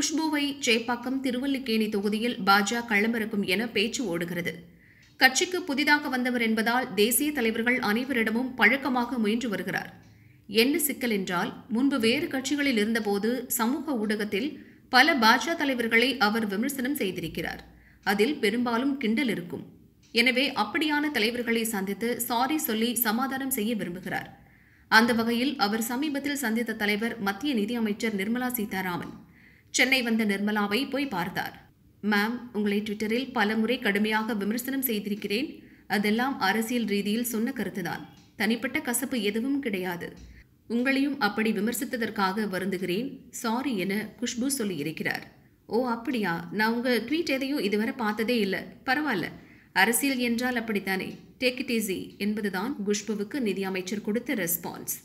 குஷ்புவை சேப்பாக்கம் திருவல்லிக்கேணி தொகுதியில் பாஜக களமிறக்கும் என பேச்சு ஓடுகிறது கட்சிக்கு புதிதாக வந்தவர் என்பதால் தேசிய தலைவர்கள் அனைவரிடமும் பழக்கமாக முயன்று வருகிறார் என்ன சிக்கல் என்றால் முன்பு வேறு கட்சிகளில் இருந்தபோது சமூக ஊடகத்தில் பல பாஜக தலைவர்களை அவர் விமர்சனம் செய்திருக்கிறார் அதில் பெரும்பாலும் கிண்டல் இருக்கும் எனவே அப்படியான தலைவர்களை சந்தித்து சாரி சொல்லி சமாதானம் செய்ய விரும்புகிறார் அந்த வகையில் அவர் சமீபத்தில் சந்தித்த தலைவர் மத்திய நிதியமைச்சர் நிர்மலா சீதாராமன் சென்னை வந்த நிர்மலாவை போய் பார்த்தார் மேம் உங்களை ட்விட்டரில் பலமுறை கடுமையாக விமர்சனம் செய்திருக்கிறேன் அதெல்லாம் அரசியல் ரீதியில் சொன்ன கருத்துதான் தனிப்பட்ட கசப்பு எதுவும் கிடையாது உங்களையும் அப்படி விமர்சித்ததற்காக வருந்துகிறேன் சாரி என குஷ்பு சொல்லியிருக்கிறார் ஓ அப்படியா நான் உங்கள் ட்வீட் எதையும் இதுவரை பார்த்ததே இல்லை பரவாயில்ல அரசியல் என்றால் அப்படித்தானே டேக் இட் ஈஸி என்பதுதான் குஷ்புவுக்கு நிதி அமைச்சர் கொடுத்த ரெஸ்பான்ஸ்